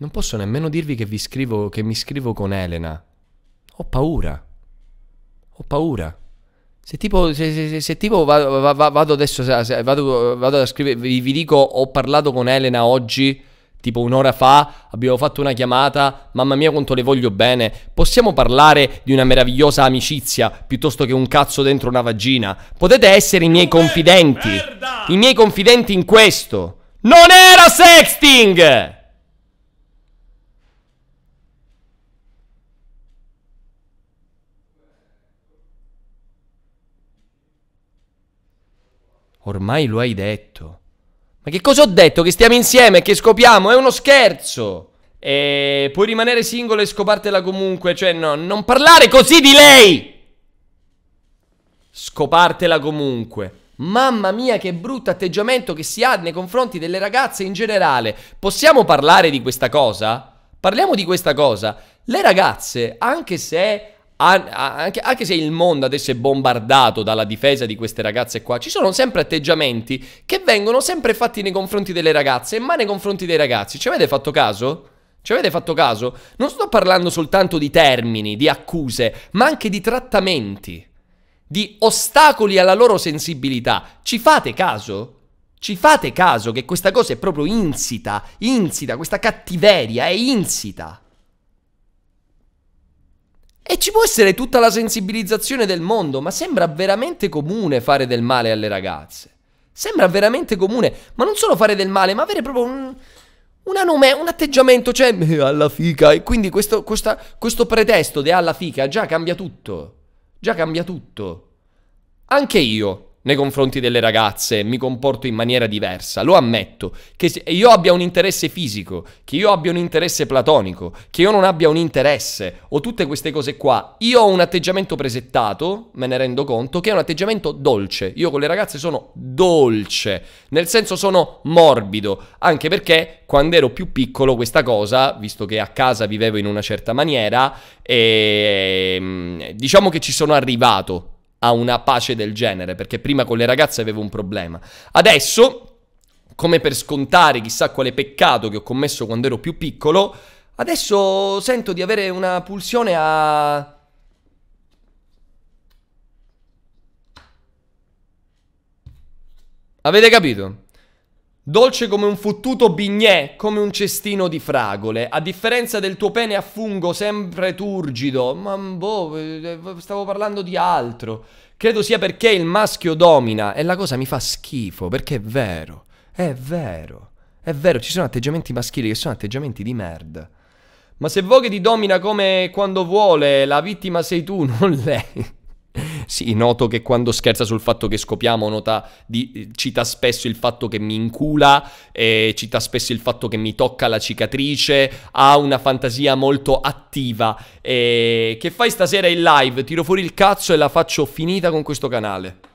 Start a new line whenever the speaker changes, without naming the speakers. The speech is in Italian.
Non posso nemmeno dirvi che, scrivo, che mi scrivo con Elena. Ho paura. Ho paura. Se tipo, se, se, se tipo vado, vado, adesso, vado, vado a scrivere, vi, vi dico ho parlato con Elena oggi, tipo un'ora fa, abbiamo fatto una chiamata, mamma mia quanto le voglio bene, possiamo parlare di una meravigliosa amicizia piuttosto che un cazzo dentro una vagina? Potete essere i miei confidenti, i miei confidenti in questo. Non era sexting! Ormai lo hai detto. Ma che cosa ho detto? Che stiamo insieme, e che scopiamo? È uno scherzo! E puoi rimanere singolo e scopartela comunque, cioè no, non parlare così di lei! Scopartela comunque. Mamma mia, che brutto atteggiamento che si ha nei confronti delle ragazze in generale. Possiamo parlare di questa cosa? Parliamo di questa cosa. Le ragazze, anche se anche, anche, se il mondo adesso è bombardato dalla difesa di queste ragazze qua, ci sono sempre atteggiamenti che vengono sempre fatti nei confronti delle ragazze, ma nei confronti dei ragazzi. Ci avete fatto caso? Ci avete fatto caso? Non sto parlando soltanto di termini, di accuse, ma anche di trattamenti, di ostacoli alla loro sensibilità. Ci fate caso? Ci fate caso che questa cosa è proprio insita, insita, questa cattiveria è insita. E ci può essere tutta la sensibilizzazione del mondo, ma sembra veramente comune fare del male alle ragazze. Sembra veramente comune, ma non solo fare del male, ma avere proprio un, una nome, un atteggiamento, cioè eh, alla fica. E quindi questo, questa, questo pretesto di alla fica già cambia tutto. Già cambia tutto. Anche io, nei confronti delle ragazze, mi comporto in maniera diversa, lo ammetto, che io abbia un interesse fisico, che io abbia un interesse platonico, che io non abbia un interesse o tutte queste cose qua, io ho un atteggiamento presettato, me ne rendo conto, che è un atteggiamento dolce, io con le ragazze sono dolce, nel senso sono morbido, anche perché quando ero più piccolo questa cosa, visto che a casa vivevo in una certa maniera, e, ehm, diciamo che ci sono arrivato, a una pace del genere, perché prima con le ragazze avevo un problema. Adesso, come per scontare chissà quale peccato che ho commesso quando ero più piccolo, adesso sento di avere una pulsione a... Avete capito? Dolce come un fottuto bignè, come un cestino di fragole. A differenza del tuo pene a fungo sempre turgido. Ma boh, eh, stavo parlando di altro. Credo sia perché il maschio domina e la cosa mi fa schifo, perché è vero. È vero. È vero, ci sono atteggiamenti maschili che sono atteggiamenti di merda. Ma se Voghe ti domina come quando vuole, la vittima sei tu, non lei. Sì, noto che quando scherza sul fatto che scopiamo, nota di, eh, cita spesso il fatto che mi incula, eh, cita spesso il fatto che mi tocca la cicatrice, ha una fantasia molto attiva. Eh, che fai stasera in live? Tiro fuori il cazzo e la faccio finita con questo canale.